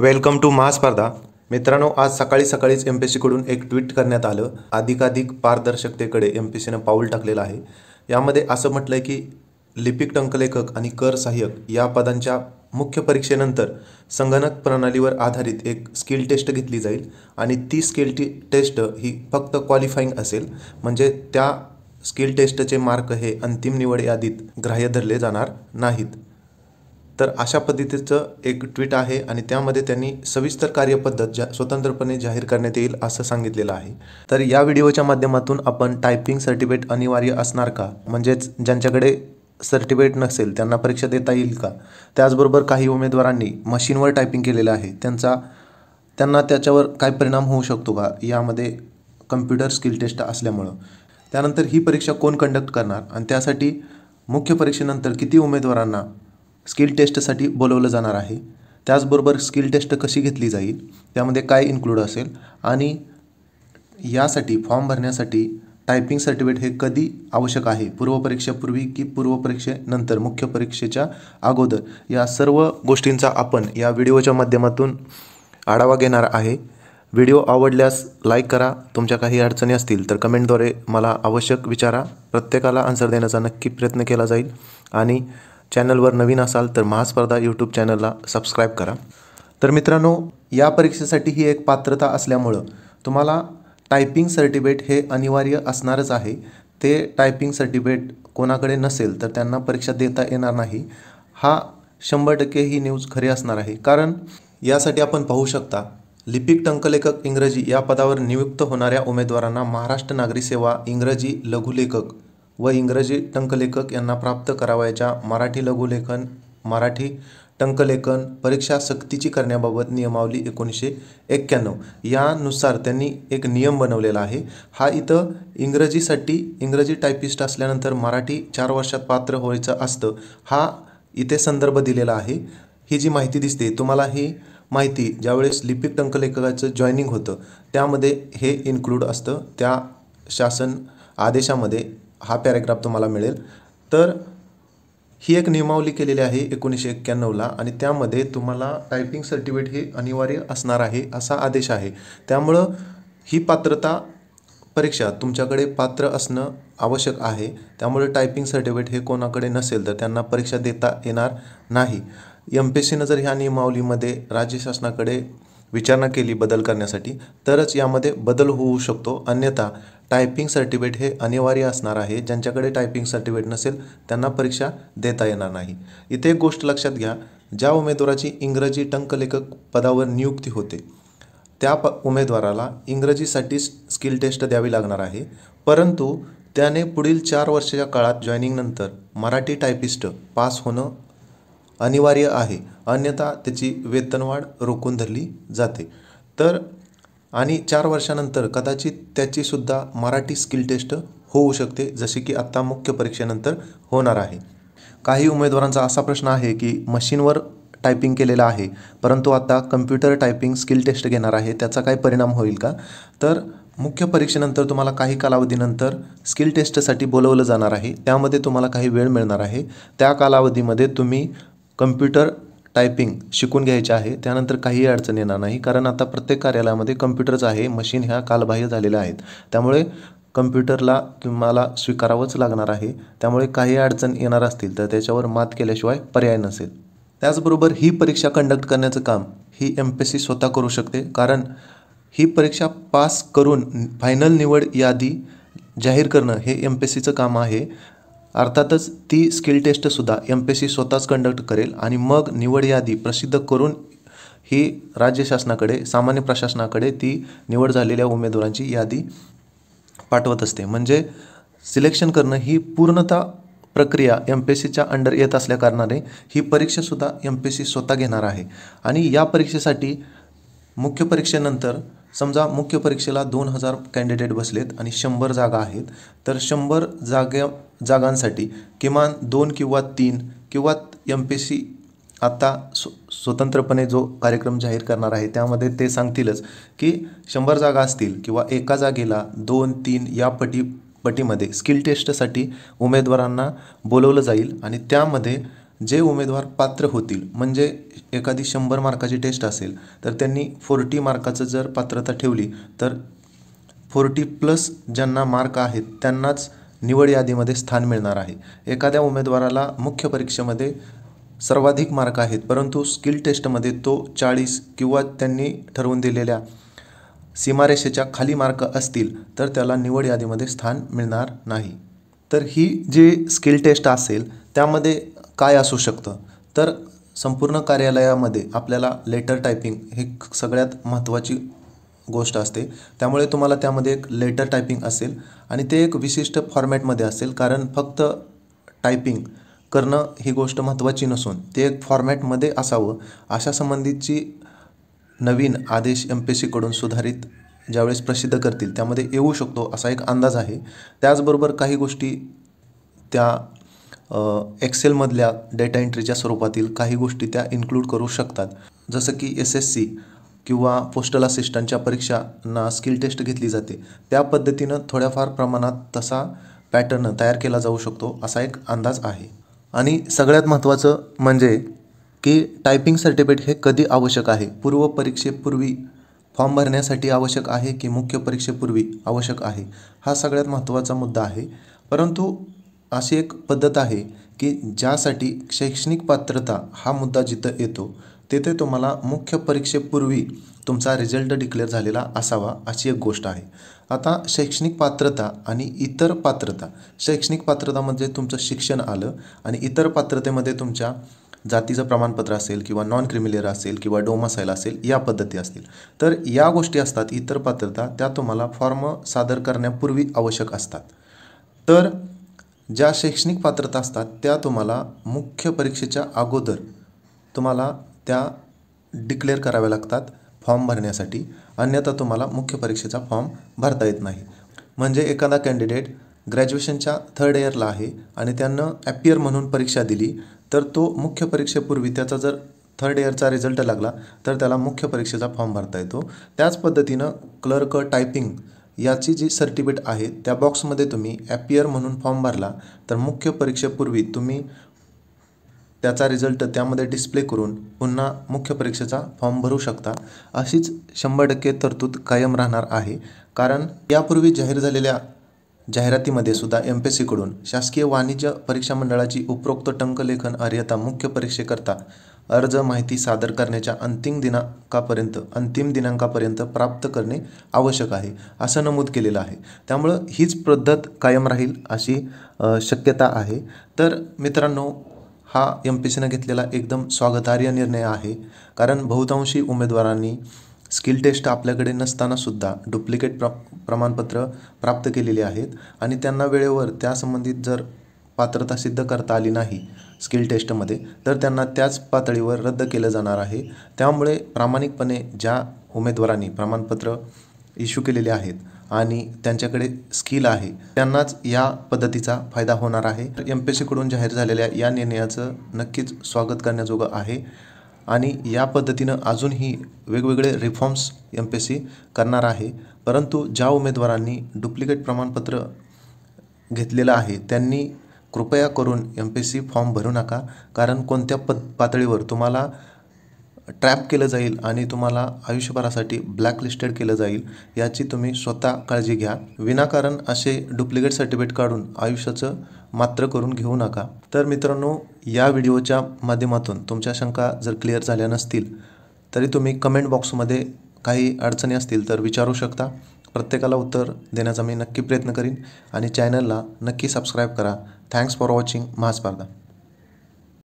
welcome to महास्पर्धा मित्रांनो आज सकाळी सकाळीच एम पी सीकडून एक ट्विट करण्यात आलं अधिकाधिक पारदर्शकतेकडे एम पी सीनं पाऊल टाकलेलं आहे यामध्ये असं म्हटलं आहे की लिपिक टंकलेखक आणि कर सहाय्यक या पदांच्या मुख्य परीक्षेनंतर संगणक प्रणालीवर आधारित एक स्किल टेस्ट घेतली जाईल आणि ती स्किल टी टेस्ट ही फक्त क्वालिफाईंग असेल म्हणजे त्या स्किल टेस्टचे मार्क हे अंतिम निवड यादीत ग्राह्य धरले जाणार नाहीत तर अशा पद्धतीचं एक ट्विट आहे आणि त्यामध्ये त्यांनी सविस्तर कार्यपद्धत जा स्वतंत्रपणे जाहीर करण्यात येईल असं सांगितलेलं आहे तर या व्हिडिओच्या माध्यमातून आपण टायपिंग सर्टिफिकेट अनिवार्य असणार का म्हणजेच ज्यांच्याकडे सर्टिफिकेट नसेल त्यांना परीक्षा देता येईल का त्याचबरोबर काही उमेदवारांनी मशीनवर टायपिंग केलेलं आहे त्यांचा त्यांना त्याच्यावर काय परिणाम होऊ शकतो का यामध्ये कम्प्युटर स्किल टेस्ट असल्यामुळं त्यानंतर ही परीक्षा कोण कंडक्ट करणार आणि त्यासाठी मुख्य परीक्षेनंतर किती उमेदवारांना स्किल टेस्टसाठी बोलवलं जाणार आहे त्याचबरोबर स्किल टेस्ट कशी घेतली जाईल त्यामध्ये काय इन्क्लूड असेल आणि यासाठी फॉर्म भरण्यासाठी टायपिंग सर्टिफिकेट हे कधी आवश्यक आहे पूर्वपरीक्षेपूर्वी की पूर्वपरीक्षेनंतर मुख्य परीक्षेच्या अगोदर या सर्व गोष्टींचा आपण या व्हिडिओच्या माध्यमातून आढावा घेणार आहे व्हिडिओ आवडल्यास लाईक करा तुमच्या काही अडचणी असतील तर कमेंटद्वारे मला आवश्यक विचारा प्रत्येकाला आन्सर देण्याचा नक्की प्रयत्न केला जाईल आणि चॅनलवर नवीन असाल तर महास्पर्धा यूट्यूब चॅनलला सबस्क्राईब करा तर मित्रांनो या परीक्षेसाठी ही एक पात्रता असल्यामुळं तुम्हाला टायपिंग सर्टिफिकेट हे अनिवार्य असणारच आहे ते टायपिंग सर्टिफिकेट कोणाकडे नसेल तर त्यांना परीक्षा देता येणार नाही हा शंभर टक्के ही न्यूज खरी असणार आहे कारण यासाठी आपण पाहू शकता लिपिक टंकलेखक इंग्रजी या पदावर नियुक्त होणाऱ्या उमेदवारांना महाराष्ट्र नागरी सेवा इंग्रजी लघुलेखक व इंग्रजी टंकलेखक यांना प्राप्त करावयाच्या मराठी लघुलेखन मराठी टंकलेखन परीक्षा सक्तीची करण्याबाबत नियमावली एकोणीसशे एक्क्याण्णव यानुसार त्यांनी एक नियम बनवलेला आहे हा इथं इंग्रजीसाठी इंग्रजी टायपिस्ट असल्यानंतर मराठी चार वर्षात पात्र व्हायचं असतं हा इथे संदर्भ दिलेला आहे ही जी माहिती दिसते तुम्हाला ही माहिती ज्यावेळेस लिपिक टंकलेखकाचं जॉईनिंग होतं त्यामध्ये हे इन्क्लूड असतं त्या शासन आदेशामध्ये हा पॅरेग्राफ तुम्हाला मिळेल तर ही एक नियमावली केलेली आहे एकोणीसशे एक्क्याण्णवला आणि त्यामध्ये तुम्हाला टायपिंग सर्टिफिकेट हे अनिवार्य असणार आहे असा आदेश आहे त्यामुळं ही पात्रता परीक्षा तुमच्याकडे पात्र असणं आवश्यक आहे त्यामुळे टायपिंग सर्टिफिकेट हे कोणाकडे नसेल तर त्यांना परीक्षा देता येणार नाही एम पी एस सीनं जर ह्या नियमावलीमध्ये राज्य शासनाकडे विचारणा केली बदल करण्यासाठी तरच यामध्ये बदल होऊ शकतो अन्यथा टायपिंग सर्टिफिकेट हे अनिवार्य असणार आहे ज्यांच्याकडे टायपिंग सर्टिफिकेट नसेल त्यांना परीक्षा देता येणार नाही इथे एक गोष्ट लक्षात घ्या ज्या उमेदवाराची इंग्रजी टंकलेखक पदावर नियुक्ती होते त्या प उमेदवाराला इंग्रजीसाठी स्किल टेस्ट द्यावी लागणार आहे परंतु त्याने पुढील चार वर्षाच्या काळात जॉईनिंगनंतर मराठी टायपिस्ट पास होणं अनिवार्य आहे अन्यथा त्याची वेतनवाढ रोखून धरली जाते तर आणि चार वर्षानंतर कदाचित त्याचीसुद्धा मराठी स्किल टेस्ट होऊ शकते जसे की आत्ता मुख्य परीक्षेनंतर होणार आहे काही उमेदवारांचा असा प्रश्न आहे की मशीनवर टायपिंग केलेलं आहे परंतु आता कम्प्युटर टायपिंग स्किल टेस्ट घेणार आहे त्याचा काय परिणाम होईल का तर मुख्य परीक्षेनंतर तुम्हाला काही कालावधीनंतर स्किल टेस्टसाठी बोलवलं जाणार आहे त्यामध्ये तुम्हाला काही वेळ मिळणार आहे त्या कालावधीमध्ये तुम्ही कम्प्युटर टायपिंग शिकून घ्यायचे आहे त्यानंतर काहीही अडचण येणार नाही कारण आता प्रत्येक कार्यालयामध्ये कम्प्युटरच आहे मशीन ह्या कालबाह्य झालेल्या आहेत त्यामुळे कम्प्युटरला तुम्हाला स्वीकारावंच लागणार आहे त्यामुळे काही अडचण येणार असतील तर त्याच्यावर मात केल्याशिवाय पर्याय नसेल त्याचबरोबर ही परीक्षा कंडक्ट करण्याचं काम ही एम पी सी स्वतः करू शकते कारण ही परीक्षा पास करून फायनल निवड यादी जाहीर करणं हे एम पी सीचं काम आहे अर्थातच ती स्किल टेस्टसुद्धा एम पी एस सी स्वतःच कंडक्ट करेल आणि मग निवड यादी प्रसिद्ध करून ही राज्य शासनाकडे सामान्य प्रशासनाकडे ती निवड झालेल्या उमेदवारांची यादी पाठवत असते म्हणजे सिलेक्शन करणं ही पूर्णतः प्रक्रिया एम पी एस सीच्या अंडर येत असल्याकारणाने ही परीक्षासुद्धा एम पी एस सी स्वतः घेणार आहे आणि या परीक्षेसाठी मुख्य परीक्षेनंतर समजा मुख्य परीक्षेला दोन हजार कॅन्डिडेट बसलेत आणि शंभर जागा आहेत तर शंभर जागे जागांसाठी किमान दोन किंवा तीन किंवा एम पी सी आत्ता स्व स्वतंत्रपणे जो कार्यक्रम जाहीर करणार आहे त्यामध्ये ते सांगतीलच की शंभर जागा असतील किंवा एका जागेला दोन तीन या पटी पटीमध्ये स्किल टेस्टसाठी उमेदवारांना बोलवलं जाईल आणि त्यामध्ये जे उमेदवार पात्र होतील म्हणजे एखादी शंभर मार्काची टेस्ट असेल तर त्यांनी फोर्टी मार्काचं जर पात्रता ठेवली तर फोर्टी प्लस ज्यांना मार्क आहेत त्यांनाच निवड यादीमध्ये स्थान मिळणार आहे एखाद्या उमेदवाराला मुख्य परीक्षेमध्ये सर्वाधिक मार्क आहेत परंतु स्किल टेस्टमध्ये तो चाळीस किंवा त्यांनी ठरवून दिलेल्या सीमारेषेच्या खाली मार्क असतील तर त्याला निवड यादीमध्ये स्थान मिळणार नाही तर ही जी स्किल टेस्ट असेल त्यामध्ये काय असू शकतं तर संपूर्ण कार्यालयामध्ये आपल्याला लेटर टायपिंग हे सगळ्यात महत्त्वाची गोष्ट असते त्यामुळे तुम्हाला त्यामध्ये एक लेटर टायपिंग असेल आणि ते एक विशिष्ट फॉर्मॅटमध्ये असेल कारण फक्त टायपिंग करणं ही गोष्ट महत्त्वाची नसून ते एक फॉर्मॅटमध्ये असावं अशा संबंधीची नवीन आदेश एम पी सीकडून सुधारित ज्यावेळेस प्रसिद्ध करतील त्यामध्ये येऊ शकतो असा एक अंदाज आहे त्याचबरोबर काही गोष्टी त्या एक्सेलमधल्या डेटा एंट्रीच्या स्वरूपातील काही गोष्टी त्या इन्क्लूड करू शकतात जसं की एस एस सी किंवा पोस्टल असिस्टंटच्या परीक्षांना स्किल टेस्ट घेतली जाते त्या पद्धतीनं थोड्याफार प्रमाणात तसा पॅटर्न तयार केला जाऊ शकतो असा एक अंदाज आहे आणि सगळ्यात महत्त्वाचं म्हणजे की टायपिंग सर्टिफिकेट हे कधी आवश्यक आहे पूर्व परीक्षेपूर्वी फॉर्म भरण्यासाठी आवश्यक आहे की मुख्य परीक्षेपूर्वी आवश्यक आहे हा सगळ्यात महत्त्वाचा मुद्दा आहे परंतु अशी एक पद्धत आहे की ज्यासाठी शैक्षणिक पात्रता हा मुद्दा जिथं येतो तेथे तुम्हाला मुख्य परीक्षेपूर्वी तुमचा रिझल्ट डिक्लेअर झालेला असावा अशी एक गोष्ट आहे आता शैक्षणिक पात्रता आणि इतर पात्रता शैक्षणिक पात्रता म्हणजे तुमचं शिक्षण आलं आणि इतर पात्रतेमध्ये तुमच्या जातीचं प्रमाणपत्र असेल किंवा नॉन क्रिमिलेअर असेल किंवा डोमासाईल असेल या पद्धती असतील तर या गोष्टी असतात इतर पात्रता त्या तुम्हाला फॉर्म सादर करण्यापूर्वी आवश्यक असतात तर ज्या शैक्षणिक पात्रता असतात त्या तुम्हाला मुख्य परीक्षेच्या अगोदर तुम्हाला त्या डिक्लेअर कराव्या लागतात फॉर्म भरण्यासाठी अन्यथा तुम्हाला मुख्य परीक्षेचा फॉर्म भरता येत नाही म्हणजे एखादा कॅन्डिडेट ग्रॅज्युएशनच्या थर्ड इयरला आहे आणि त्यानं ॲपियर म्हणून परीक्षा दिली तर तो मुख्य परीक्षेपूर्वी त्याचा जर थर्ड इयरचा रिझल्ट लागला तर त्याला मुख्य परीक्षेचा फॉर्म भरता येतो त्याच पद्धतीनं क्लर्क टायपिंग याची जी सर्टिफिकेट आहे त्या बॉक्समध्ये तुम्ही ॲपियर म्हणून फॉर्म भरला तर मुख्य परीक्षेपूर्वी तुम्ही त्याचा रिझल्ट त्यामध्ये डिस्प्ले करून पुन्हा मुख्य परीक्षेचा फॉर्म भरू शकता अशीच शंभर टक्के तरतूद कायम राहणार आहे कारण यापूर्वी जाहीर झालेल्या जाहिरातीमध्ये सुद्धा एम पी सीकडून शासकीय वाणिज्य परीक्षा मंडळाची उपरोक्त टंकलेखन अर्हता मुख्य परीक्षेकरता अर्ज माहिती सादर करण्याच्या अंतिम दिनांकापर्यंत अंतिम दिनांकापर्यंत प्राप्त करणे आवश्यक आहे असं नमूद केलेलं आहे त्यामुळं हीच पद्धत कायम राहील अशी शक्यता आहे तर मित्रांनो हा एम पी सीनं घेतलेला एकदम स्वागतार्ह निर्णय आहे कारण बहुतांशी उमेदवारांनी स्किल टेस्ट आपल्याकडे नसतानासुद्धा डुप्लिकेट प्र प्रमाणपत्र प्राप्त केलेली आहेत आणि त्यांना वेळेवर त्यासंबंधित जर पात्रता सिद्ध करता आली नाही स्किल टेस्टमध्ये तर त्यांना त्याच पातळीवर रद्द केलं जाणार आहे त्यामुळे प्रामाणिकपणे ज्या उमेदवारांनी प्रमाणपत्र इश्यू केलेले आहेत आणि त्यांच्याकडे स्किल आहे त्यांनाच या पद्धतीचा फायदा होणार आहे एम पी एस सीकडून जाहीर झालेल्या या निर्णयाचं नक्कीच स्वागत करण्याजोगं आहे आणि या पद्धतीनं अजूनही वेगवेगळे reforms M P S C करणार आहे परंतु ज्या उमेदवारांनी डुप्लिकेट प्रमाणपत्र घेतलेलं आहे त्यांनी कृपया करून एम पी सी फॉर्म भरू नका कारण कोणत्या पद पातळीवर तुम्हाला ट्रॅप केलं जाईल आणि तुम्हाला आयुष्यभरासाठी ब्लॅकलिस्टेड केलं जाईल याची तुम्ही स्वतः काळजी घ्या विनाकारण असे डुप्लिकेट सर्टिफिकेट काढून आयुष्याचं मात्र करून घेऊ नका तर मित्रांनो या व्हिडिओच्या माध्यमातून तुमच्या शंका जर क्लिअर झाल्या नसतील तरी तुम्ही कमेंट बॉक्समध्ये काही अडचणी असतील तर विचारू शकता प्रत्येकाला उत्तर देण्याचा मी नक्की प्रयत्न करीन आणि चॅनलला नक्की सबस्क्राईब करा थँक्स फॉर वॉचिंग महास्पर्धा